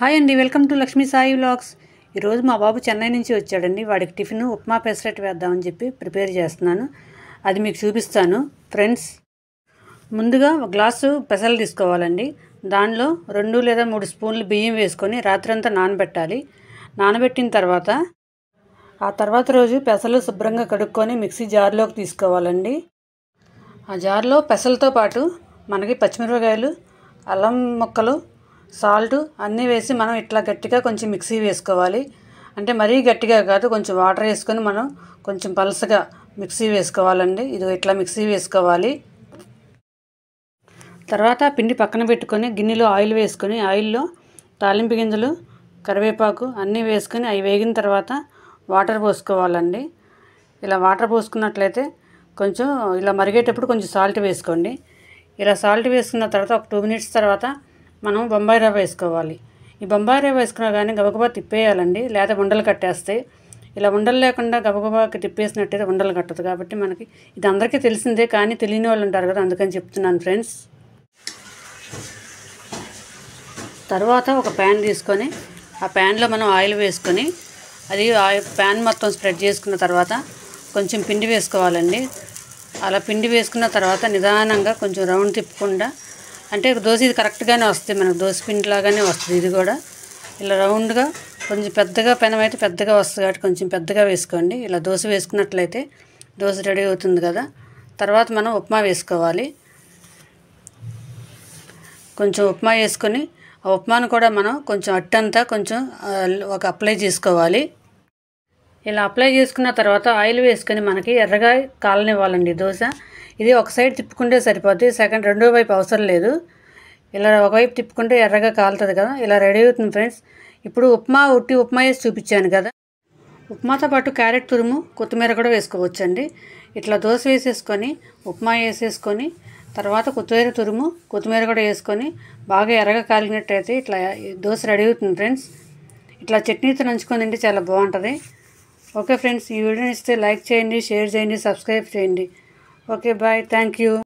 Hi అండి welcome to Lakshmi Sai vlogs ఈరోజు మా బాబు చెన్నై నుంచి వచ్చాడండి వాడికి టిఫిన్ ఉప్మా పెసరెట్ వేద్దామని చెప్పి ప్రిపేర్ చేస్తున్నాను అది మీకు చూపిస్తాను ఫ్రెండ్స్ ముందుగా ఒక గ్లాసు పెసలు తీసుకోవాలండి దానిలో రెండు లేదా మూడు స్పూన్లు బియ్యం వేసుకొని రాత్రంతా నానబెట్టాలి నానబెట్టిన తర్వాత ఆ తర్వాత రోజు పెసలు శుభ్రంగా కడుక్కొని మిక్సీ జార్లోకి తీసుకోవాలండి ఆ జార్లో పెసలతో పాటు మనకి పచ్చిమిరపకాయలు అల్లం ముక్కలు సాల్ట్ అన్నీ వేసి మనం ఇట్లా గట్టిగా కొంచెం మిక్సీ వేసుకోవాలి అంటే మరీ గట్టిగా కాదు కొంచెం వాటర్ వేసుకొని మనం కొంచెం పలసగా మిక్సీ వేసుకోవాలండి ఇది ఇట్లా మిక్సీ వేసుకోవాలి తర్వాత పిండి పక్కన పెట్టుకొని గిన్నెలో ఆయిల్ వేసుకొని ఆయిల్లో తాలింపు గింజలు కరివేపాకు అన్నీ వేసుకొని అవి వేగిన తర్వాత వాటర్ పోసుకోవాలండి ఇలా వాటర్ పోసుకున్నట్లయితే కొంచెం ఇలా మరిగేటప్పుడు కొంచెం సాల్ట్ వేసుకోండి ఇలా సాల్ట్ వేసుకున్న తర్వాత ఒక టూ మినిట్స్ తర్వాత మనం బొంబాయి రవ్వ వేసుకోవాలి ఈ బొంబాయి రవ్వ వేసుకున్నా కానీ గబగబా తిప్పేయాలండి లేదా ఉండలు కట్టేస్తాయి ఇలా ఉండలు లేకుండా గబగబాకి తిప్పేసినట్టయితే ఉండలు కట్టదు కాబట్టి మనకి ఇది అందరికీ తెలిసిందే కానీ తెలియని వాళ్ళు ఉంటారు కదా అందుకని చెప్తున్నాను ఫ్రెండ్స్ తర్వాత ఒక ప్యాన్ తీసుకొని ఆ ప్యాన్లో మనం ఆయిల్ వేసుకొని అది ప్యాన్ మొత్తం స్ప్రెడ్ చేసుకున్న తర్వాత కొంచెం పిండి వేసుకోవాలండి అలా పిండి వేసుకున్న తర్వాత నిదానంగా కొంచెం రౌండ్ తిప్పకుండా అంటే దోశ ఇది కరెక్ట్గానే వస్తుంది మనకు దోశ పిండిలాగానే వస్తుంది ఇది కూడా ఇలా రౌండ్గా కొంచెం పెద్దగా పెనం అయితే పెద్దగా వస్తుంది కాబట్టి కొంచెం పెద్దగా వేసుకోండి ఇలా దోశ వేసుకున్నట్లయితే దోశ రెడీ అవుతుంది కదా తర్వాత మనం ఉప్మా వేసుకోవాలి కొంచెం ఉప్మా వేసుకొని ఆ ఉప్మాను కూడా మనం కొంచెం అట్టంతా కొంచెం ఒక అప్లై చేసుకోవాలి ఇలా అప్లై చేసుకున్న తర్వాత ఆయిల్ వేసుకొని మనకి ఎర్రగా కాలనివ్వాలండి దోశ ఇది ఒక సైడ్ తిప్పుకుంటే సరిపోద్ది సెకండ్ రెండో వైపు అవసరం లేదు ఇలా ఒకవైపు తిప్పుకుంటే ఎర్రగా కాలుతుంది కదా ఇలా రెడీ అవుతుంది ఫ్రెండ్స్ ఇప్పుడు ఉప్మా ఉట్టి ఉప్మా వేసి చూపించాను కదా ఉప్మాతో పాటు క్యారెట్ తురుము కొత్తిమీర కూడా వేసుకోవచ్చండి ఇట్లా దోశ వేసేసుకొని ఉప్మా వేసేసుకొని తర్వాత కొత్తిమీర తురుము కొత్తిమీర కూడా వేసుకొని బాగా ఎర్రగా కాలినట్టయితే ఇట్లా దోశ రెడీ అవుతుంది ఫ్రెండ్స్ ఇట్లా చట్నీతో నంచుకొని తింటే చాలా బాగుంటుంది ఓకే ఫ్రెండ్స్ ఈ వీడియోని ఇస్తే లైక్ చేయండి షేర్ చేయండి సబ్స్క్రైబ్ చేయండి Okay, bye. Thank you.